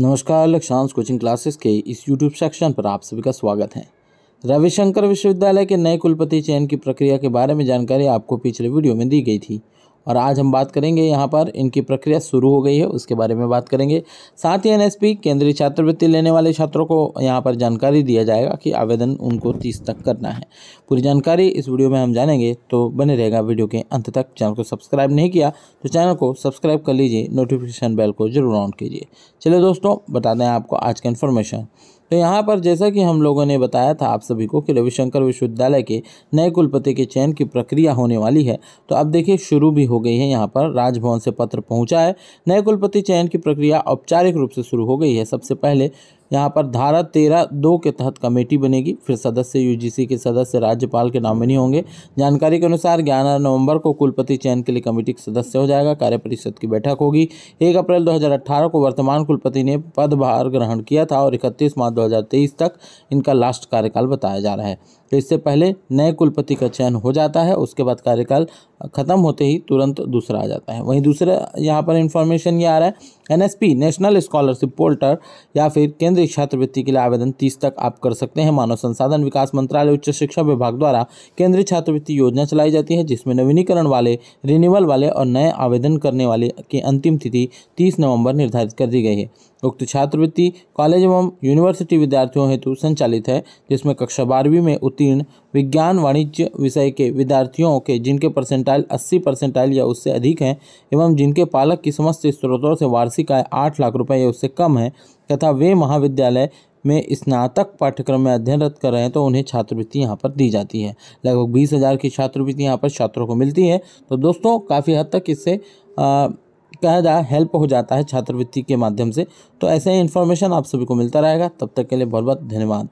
नमस्कार लक्षांश coaching classes के इस यूट्यूब सेक्शन पर आप सभी का स्वागत है रविशंकर विश्वविद्यालय के नए कुलपति चयन की प्रक्रिया के बारे में जानकारी आपको पिछले वीडियो में दी गई थी और आज हम बात करेंगे यहाँ पर इनकी प्रक्रिया शुरू हो गई है उसके बारे में बात करेंगे साथ ही एनएसपी केंद्रीय छात्रवृत्ति लेने वाले छात्रों को यहाँ पर जानकारी दिया जाएगा कि आवेदन उनको तीस तक करना है पूरी जानकारी इस वीडियो में हम जानेंगे तो बने रहेगा वीडियो के अंत तक चैनल को सब्सक्राइब नहीं किया तो चैनल को सब्सक्राइब कर लीजिए नोटिफिकेशन बेल को जरूर ऑन कीजिए चलिए दोस्तों बता दें आपको आज का इन्फॉर्मेशन तो यहाँ पर जैसा कि हम लोगों ने बताया था आप सभी को कि रविशंकर विश्वविद्यालय के नए कुलपति के चयन की प्रक्रिया होने वाली है तो अब देखिए शुरू भी हो गई है यहाँ पर राजभवन से पत्र पहुँचा है नए कुलपति चयन की प्रक्रिया औपचारिक रूप से शुरू हो गई है सबसे पहले यहाँ पर धारा तेरह दो के तहत कमेटी बनेगी फिर सदस्य यूजीसी के सदस्य राज्यपाल के नॉमिनी होंगे जानकारी के अनुसार ग्यारह नवंबर को कुलपति चयन के लिए कमेटी के सदस्य हो जाएगा कार्य परिषद की बैठक होगी एक अप्रैल 2018 को वर्तमान कुलपति ने पदभार ग्रहण किया था और इकतीस मार्च दो तक इनका लास्ट कार्यकाल बताया जा रहा है तो इससे पहले नए कुलपति का चयन हो जाता है उसके बाद कार्यकाल खत्म होते ही तुरंत दूसरा आ जाता है वहीं दूसरा यहाँ पर इन्फॉर्मेशन ये आ रहा है एनएसपी नेशनल स्कॉलरशिप पोर्टल या फिर केंद्रीय छात्रवृत्ति के लिए आवेदन तीस तक आप कर सकते हैं मानव संसाधन विकास मंत्रालय उच्च शिक्षा विभाग द्वारा केंद्रीय छात्रवृत्ति योजना चलाई जाती है जिसमें नवीनीकरण वाले रिन्यूअल वाले और नए आवेदन करने वाले की अंतिम तिथि तीस नवम्बर निर्धारित कर दी गई है उक्त छात्रवृत्ति कॉलेज एवं यूनिवर्सिटी विद्यार्थियों हेतु संचालित है जिसमें कक्षा बारहवीं में उत्तीर्ण विज्ञान वाणिज्य विषय के विद्यार्थियों के जिनके परसेंटाइल 80 परसेंटाइल या उससे अधिक हैं एवं जिनके पालक की समस्त स्रोतों से वार्षिक आय आठ लाख रुपये या उससे कम है तथा वे महाविद्यालय में स्नातक पाठ्यक्रम में अध्ययनरत कर रहे हैं तो उन्हें छात्रवृत्ति यहाँ पर दी जाती है लगभग बीस हज़ार की छात्रवृत्ति यहाँ पर छात्रों को मिलती है तो दोस्तों काफ़ी हद तक इससे जाए हेल्प हो जाता है छात्रवृत्ति के माध्यम से तो ऐसे ही इन्फॉर्मेशन आप सभी को मिलता रहेगा तब तक के लिए बहुत बहुत धन्यवाद